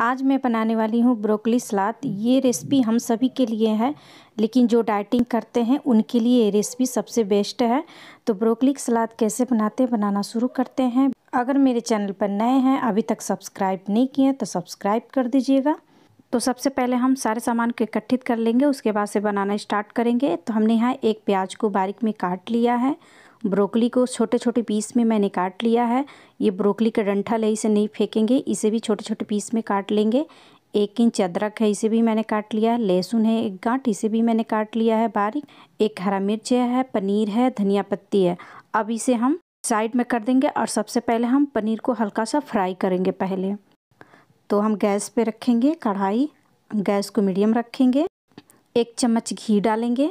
आज मैं बनाने वाली हूँ ब्रोकली सलाद ये रेसिपी हम सभी के लिए है लेकिन जो डाइटिंग करते हैं उनके लिए ये रेसिपी सबसे बेस्ट है तो ब्रोकली सलाद कैसे बनाते हैं बनाना शुरू करते हैं अगर मेरे चैनल पर नए हैं अभी तक सब्सक्राइब नहीं किए तो सब्सक्राइब कर दीजिएगा तो सबसे पहले हम सारे सामान को इकट्ठित कर लेंगे उसके बाद से बनाना स्टार्ट करेंगे तो हमने यहाँ एक प्याज को बारीक में काट लिया है ब्रोकली को छोटे छोटे पीस में मैंने काट लिया है ये ब्रोकली का डंठा ले इसे नहीं फेंकेंगे इसे भी छोटे छोटे पीस में काट लेंगे एक इंच अदरक है इसे भी मैंने काट लिया है लहसुन है एक गांठ इसे भी मैंने काट लिया है बारीक एक हरा मिर्च है पनीर है धनिया पत्ती है अब इसे हम साइड में कर देंगे और सबसे पहले हम पनीर को हल्का सा फ्राई करेंगे पहले तो हम गैस पे रखेंगे कढ़ाई गैस को मीडियम रखेंगे एक चम्मच घी डालेंगे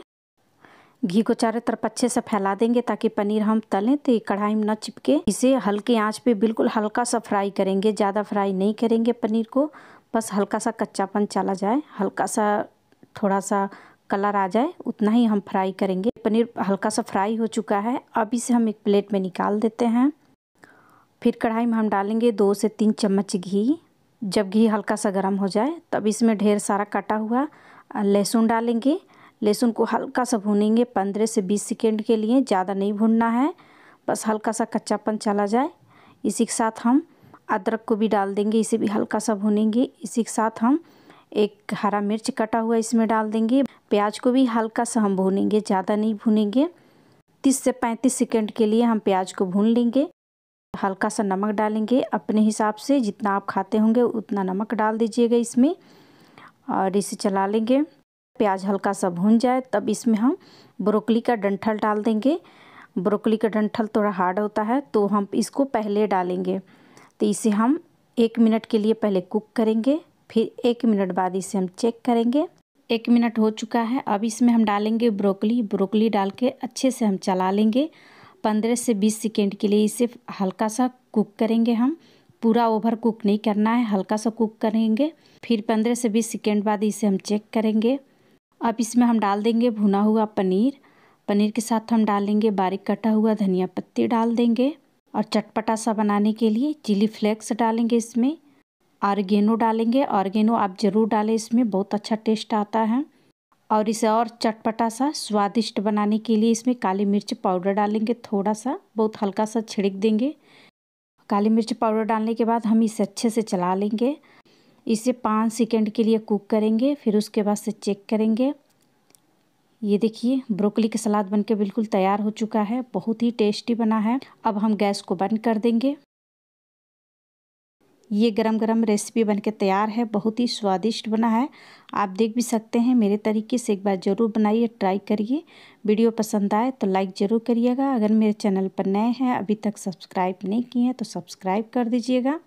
घी को चारों तरफ अच्छे से फैला देंगे ताकि पनीर हम तलें तो कढ़ाई में न चिपके इसे हल्के आंच पे बिल्कुल हल्का सा फ्राई करेंगे ज़्यादा फ्राई नहीं करेंगे पनीर को बस हल्का सा कच्चापन चला जाए हल्का सा थोड़ा सा कलर आ जाए उतना ही हम फ्राई करेंगे पनीर हल्का सा फ्राई हो चुका है अब इसे हम एक प्लेट में निकाल देते हैं फिर कढ़ाई में हम डालेंगे दो से तीन चम्मच घी जब घी हल्का सा गर्म हो जाए तब इसमें ढेर सारा कटा हुआ लहसुन डालेंगे लहसुन को हल्का सा भूनेंगे पंद्रह से बीस सेकेंड के लिए ज़्यादा नहीं भूनना है बस हल्का सा कच्चापन चला जाए इसी के साथ हम अदरक को भी डाल देंगे इसे भी हल्का सा भूनेंगे इसी के साथ हम एक हरा मिर्च कटा हुआ इसमें डाल देंगे प्याज को भी हल्का सा हम भूनेंगे ज़्यादा नहीं भूनेंगे तीस से पैंतीस सेकेंड के लिए हम प्याज को भून लेंगे हल्का सा नमक डालेंगे अपने हिसाब से जितना आप खाते होंगे उतना नमक डाल दीजिएगा इसमें और इसे चला लेंगे प्याज हल्का सा भून जाए तब इसमें हम ब्रोकली का डंठल डाल देंगे ब्रोकली का डंठल थोड़ा हार्ड होता है तो हम इसको पहले डालेंगे तो इसे हम एक मिनट के लिए पहले कुक करेंगे फिर एक मिनट बाद इसे हम चेक करेंगे एक मिनट हो चुका है अब इसमें हम डालेंगे ब्रोकली ब्रोकली डाल के अच्छे से हम चला लेंगे पंद्रह से बीस सेकेंड के लिए इसे हल्का सा कुक करेंगे हम पूरा ओवर कुक नहीं करना है हल्का सा कुक करेंगे फिर पंद्रह से बीस सेकेंड बाद इसे हम चेक करेंगे अब इसमें हम डाल देंगे भुना हुआ पनीर पनीर के साथ हम डालेंगे बारीक कटा हुआ धनिया पत्ती डाल देंगे और चटपटा सा बनाने के लिए चिली फ्लेक्स डालेंगे इसमें ऑर्गेनो डालेंगे ऑर्गेनो आप ज़रूर डालें इसमें बहुत अच्छा टेस्ट आता है और इसे और चटपटा सा स्वादिष्ट बनाने के लिए इसमें काली मिर्च पाउडर डालेंगे थोड़ा सा बहुत हल्का सा छिड़क देंगे काली मिर्च पाउडर डालने के बाद हम इसे अच्छे से चला लेंगे इसे पाँच सेकेंड के लिए कुक करेंगे फिर उसके बाद से चेक करेंगे ये देखिए ब्रोकली का सलाद बनके बिल्कुल तैयार हो चुका है बहुत ही टेस्टी बना है अब हम गैस को बंद कर देंगे ये गरम गरम रेसिपी बनके तैयार है बहुत ही स्वादिष्ट बना है आप देख भी सकते हैं मेरे तरीके से एक बार ज़रूर बनाइए ट्राई करिए वीडियो पसंद आए तो लाइक ज़रूर करिएगा अगर मेरे चैनल पर नए हैं अभी तक सब्सक्राइब नहीं किए हैं तो सब्सक्राइब कर दीजिएगा